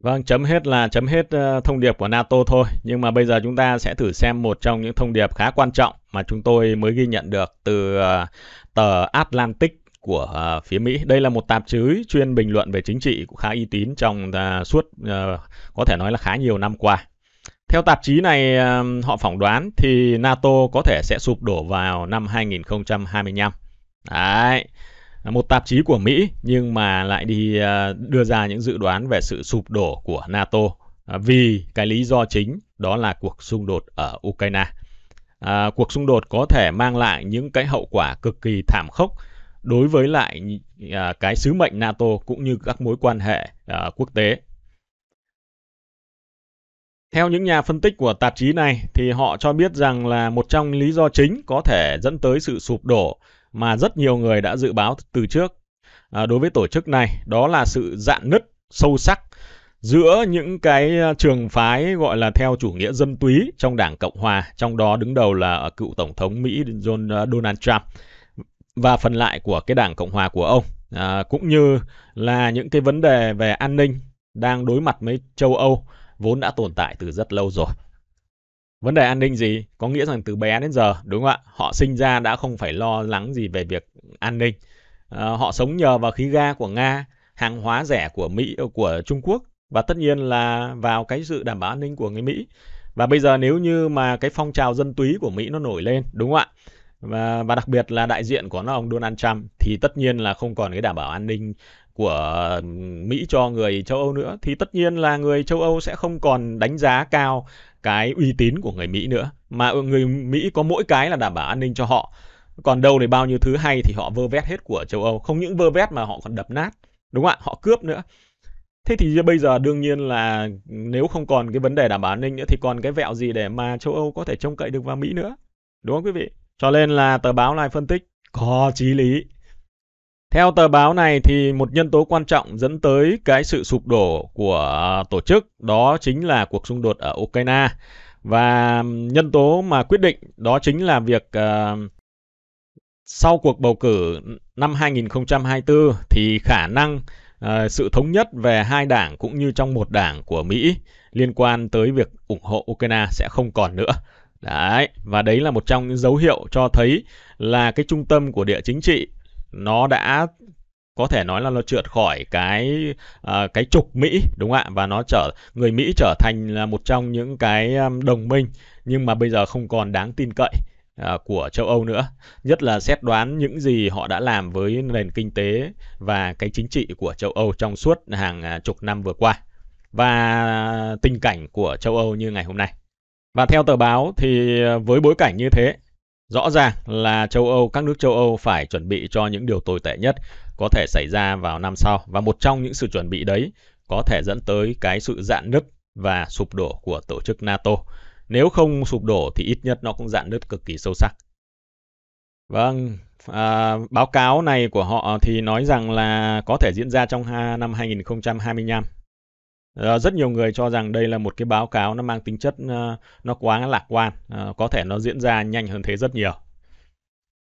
Vâng, chấm hết là chấm hết ờ, thông điệp của NATO thôi. Nhưng mà bây giờ chúng ta sẽ thử xem một trong những thông điệp khá quan trọng mà chúng tôi mới ghi nhận được từ ờ, tờ Atlantic của ờ, phía Mỹ. Đây là một tạp chí chuyên bình luận về chính trị cũng khá uy tín trong suốt có thể nói là khá nhiều năm qua. Theo tạp chí này, họ phỏng đoán thì NATO có thể sẽ sụp đổ vào năm 2025. Đấy một tạp chí của Mỹ nhưng mà lại đi à, đưa ra những dự đoán về sự sụp đổ của NATO à, vì cái lý do chính đó là cuộc xung đột ở Ukraine. À, cuộc xung đột có thể mang lại những cái hậu quả cực kỳ thảm khốc đối với lại à, cái sứ mệnh NATO cũng như các mối quan hệ quốc tế. Theo những nhà phân tích của tạp chí này thì họ cho biết rằng là một trong lý do chính có thể dẫn tới sự sụp đổ mà rất nhiều người đã dự báo từ trước à, đối với tổ chức này đó là sự dạn nứt sâu sắc giữa những cái à, trường phái gọi là theo chủ nghĩa dân túy trong Đảng Cộng Hòa, trong đó đứng đầu là cựu Tổng thống Mỹ à, Donald Trump và phần lại của cái Đảng Cộng Hòa của ông, à, cũng như là những cái vấn đề về an ninh đang đối mặt với châu Âu vốn đã tồn tại từ rất lâu rồi vấn đề an ninh gì có nghĩa rằng từ bé đến giờ đúng không ạ họ sinh ra đã không phải lo lắng gì về việc an ninh à, họ sống nhờ vào khí ga của nga hàng hóa rẻ của mỹ ờ, của trung quốc và tất nhiên là vào cái sự đảm bảo an ninh của người mỹ và bây giờ nếu như mà cái phong trào dân túy của mỹ nó nổi lên đúng không ạ và, và đặc biệt là đại diện của nó ông Donald Trump thì tất nhiên là không còn cái đảm bảo an ninh của Mỹ cho người châu Âu nữa thì tất nhiên là người châu Âu sẽ không còn đánh giá cao cái uy tín của người Mỹ nữa. Mà người Mỹ có mỗi cái là đảm bảo an ninh cho họ. Còn đâu để bao nhiêu thứ hay thì họ vơ vét hết của châu Âu. Không những vơ vét mà họ còn đập nát. Đúng không ạ? Họ cướp nữa. Thế thì bây giờ đương nhiên là nếu không còn cái vấn đề đảm bảo an ninh nữa thì còn cái vẹo gì để mà châu Âu có thể trông cậy được vào Mỹ nữa. Đúng không quý vị? Cho nên là tờ báo này phân tích có chí lý. Theo tờ báo này thì một nhân tố quan trọng dẫn tới cái sự sụp đổ của tổ chức đó chính là cuộc xung đột ở Ukraine. Và nhân tố mà quyết định đó chính là việc uh, sau cuộc bầu cử năm 2024 thì khả năng uh, sự thống nhất về hai đảng cũng như trong một đảng của Mỹ liên quan tới việc ủng hộ Ukraine sẽ không còn nữa. Đấy, và đấy là một trong những dấu hiệu cho thấy là cái trung tâm của địa chính trị nó đã có thể nói là nó trượt khỏi cái uh, cái trục Mỹ đúng không ạ và nó trở người Mỹ trở thành là một trong những cái um, đồng minh nhưng mà bây giờ không còn đáng tin cậy uh, của châu Âu nữa nhất là xét đoán những gì họ đã làm với nền kinh tế và cái chính trị của châu Âu trong suốt hàng à, chục năm vừa qua và tình cảnh của châu Âu như ngày hôm nay và theo tờ báo thì với bối cảnh như thế Rõ ràng là châu Âu, các nước châu Âu phải chuẩn bị cho những điều tồi tệ nhất có thể xảy ra vào năm sau và một trong những sự chuẩn bị đấy có thể dẫn tới cái sự dạn nứt và sụp đổ của tổ chức NATO. Nếu không sụp đổ thì ít nhất nó cũng dạn nứt cực kỳ sâu sắc. Vâng, à, báo cáo này của họ thì nói rằng là có thể diễn ra trong năm 2025 Ờ, rất nhiều người cho rằng đây là một cái báo cáo nó mang tính chất ờ, nó quá lạc quan ờ, có thể nó diễn ra nhanh hơn thế rất nhiều